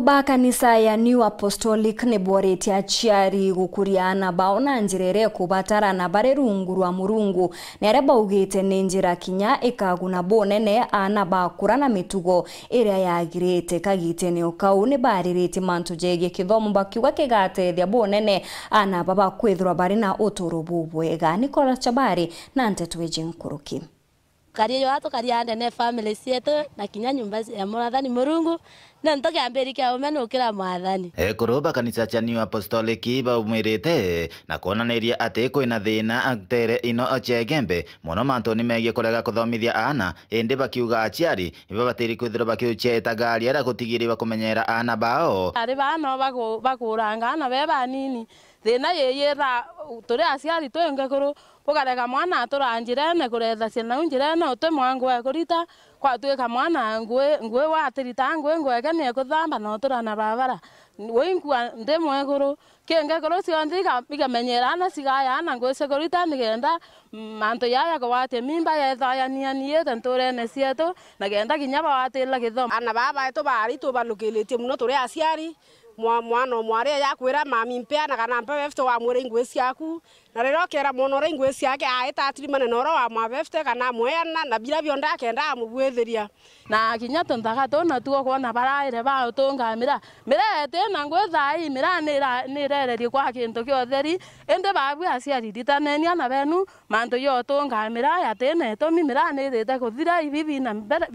ba kanisa ya new apostolic nĩborĩte aciari gũkũria ana bao na njĩra ĩrĩa ĩkũbatarana barĩ rungu rwa mũrungu na arĩa baugĩte nĩ njĩra kinya ĩkaguna bonene ana bakũra na mĩtugo ĩrĩa yagĩrĩte kagitenio kau nĩ barĩrĩte mantũ jegie kĩthomo bakiuga kĩgatethia bonene ana aba bakwĩthĩrwa barĩ na ũtũũro bubwega nicolas chabari na ntetũ ĩngi nkũrũki karia watu karia nene family sieto na kinya nyumba ya mwathani murungu na ntoke ambirikia umenu ukira mwathani ekuruba kanitha cha new apostolic umirete na kuonaniria ati ina thina atere ino ochegembe muno mantu nimegie kolega kuthomithia ana indi bakiuga aciari ibabatiri kwithirwo bakiuchetaga kutigiri gutigirira kumenyera ana bao ari bano bakuranga ana be banini thina yiyira turi aciari twingi kuru ukareka mwana atura njirene kuretha ciana njirene utwi mwangu ekurita kwatuika mwana ngui ngui watirita ngui ngweke niekuthamba na utura na babara winkua ndi mwekuru kingi kuru cionthi igamenyerana cigayaana ngui cikurita nigenda mantu mm, yaya kuwatia mimba yethayanianiite nturene cietu na genda kinya bawatila githomo ana babaetu bari tubalukilitie muno turi asiari mwana mwarä a yakwä ra mami mpeanaga na mbebebete wa mwä ra ingwä ciaku na rä rä a å kä era mwona å rä a ingwä ciake aä tatirimane na å ro wa mwabebete kana amweana na bira bio ndakenda amå buä ria na kinya tå nthaga tå natuo kuona baraä re baå tå ngamä ra mä ra etä na ngwä thai mä ra nä rererie kwa kä ndå gä otheri ä babu aciaririthanaenia na benu mandå yo tå ngamä ra atä na mi mä ra nä rä te gå thira ibi bina mbere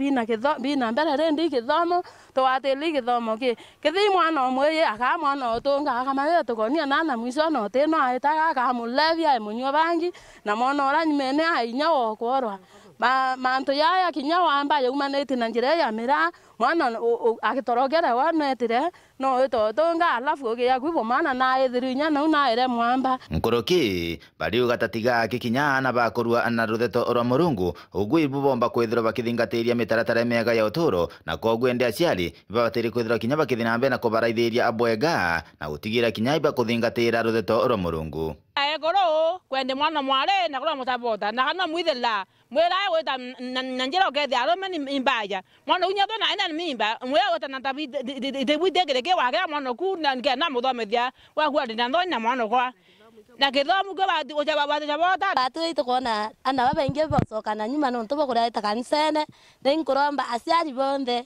rä ndä igä thomo tå watä rä igä thomo kä thii mwana å mwä ye aka mwana otonga akamaretokonia nana mwiso noteno aita akaamulevia aimunywa bangi na mwana oranyumene ainya wokorwa mm mantu yaya kinya wamba yaumanite na njira ya mira mwana agitorogera wanetire no tonga alafu ya kwibo mana na ithiru inya nau naire mwamba nkuruki bari ugatatiga kikinya na bakurua na rutheto rwa murungu ugwi bubomba kwithirwa bakithingatiria mitaratara mega ya uturo na kogwe ndi aciari babatiri kwithirwa kinya bakithi na mbere na kubaraithiria abwega na gutigira kinya ibakuthingatira rutheto rwa murungu iguru kwende mwana mwari na kula mutabota na kana mwithela mwira gwita na njira ukethe arume ni imbaja mwana unya thona ina ni mimba mwira gwita na tabi itibwitegere ki wakira mwana ku na nke na muthomithia wakua ndina thoni na mwana kwa na githomo kio batucabota batu itukona ana babaingi bocoka na nyuma nontu bokureeta kanisene rinkiromba aciari bonthe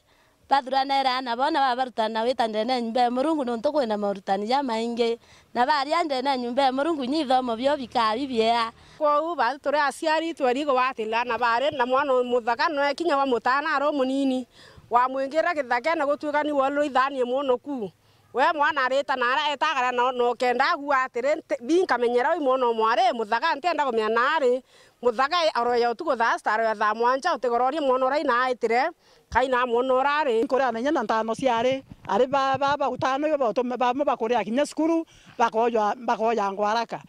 bathuranaira na bona babarutana witandire na nyumba murungu nontu kwina morutani ya maingi na bariandire na nyumba murungu nyithomo bio bika bibiea kwou bathi turi aciari tweri gwatila na bari na mwana muthaka no kinya wa mutana aro munini wa mwingira githake na gutuika ni wolo ithanie muno ku we mwana arita na ara etagara no kenda gua atiri binkamenyera oi muno mwari muthaka ntienda gumiana ari muthaka aroya utugu thaa citararoya thaa mwanja utigororie mwana uraina aitire kaina mono ri kuri amenya nyana ntano ciari ari ba ba ba utano yo ba ba batume bamwe bakuria kinya cukuru bakoja bakoja ngwaraka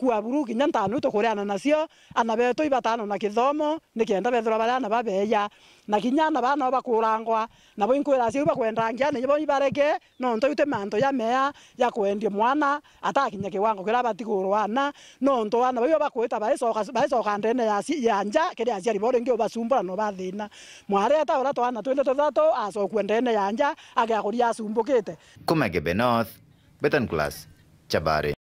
ku aburu kinya ntano tukuriana nacio ana be to ibatano na kithomo nikienda bethura barana babeya na na kinya na ba kurangwa na bo inkwira acio bakwendangia ni bo ibareke no nto yute manto ya mea ya kwendia mwana ata ke wango kira batigurwa ana no nto ana bo bakwita baicoka baicoka ndene ya si ya nja kiria aciari bo ringi ubasumbura no ba bathina mware ata twana twä tuthato acoku ndene ya nja agä agå north betan class chabare